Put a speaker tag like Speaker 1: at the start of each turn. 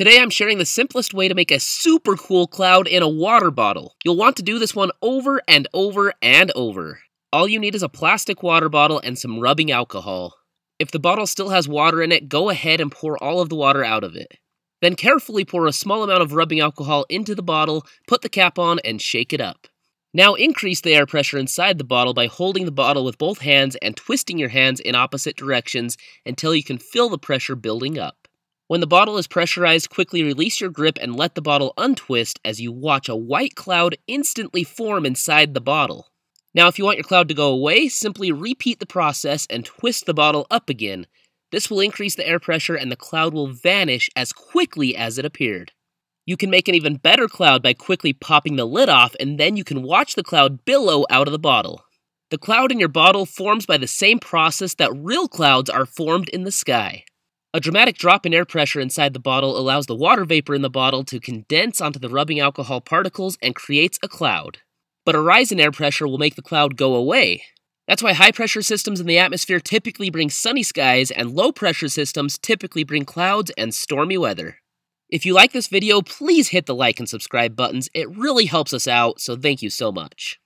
Speaker 1: Today I'm sharing the simplest way to make a super cool cloud in a water bottle. You'll want to do this one over and over and over. All you need is a plastic water bottle and some rubbing alcohol. If the bottle still has water in it, go ahead and pour all of the water out of it. Then carefully pour a small amount of rubbing alcohol into the bottle, put the cap on, and shake it up. Now increase the air pressure inside the bottle by holding the bottle with both hands and twisting your hands in opposite directions until you can feel the pressure building up. When the bottle is pressurized, quickly release your grip and let the bottle untwist as you watch a white cloud instantly form inside the bottle. Now, if you want your cloud to go away, simply repeat the process and twist the bottle up again. This will increase the air pressure and the cloud will vanish as quickly as it appeared. You can make an even better cloud by quickly popping the lid off, and then you can watch the cloud billow out of the bottle. The cloud in your bottle forms by the same process that real clouds are formed in the sky. A dramatic drop in air pressure inside the bottle allows the water vapor in the bottle to condense onto the rubbing alcohol particles and creates a cloud. But a rise in air pressure will make the cloud go away. That's why high pressure systems in the atmosphere typically bring sunny skies, and low pressure systems typically bring clouds and stormy weather. If you like this video, please hit the like and subscribe buttons. It really helps us out, so thank you so much.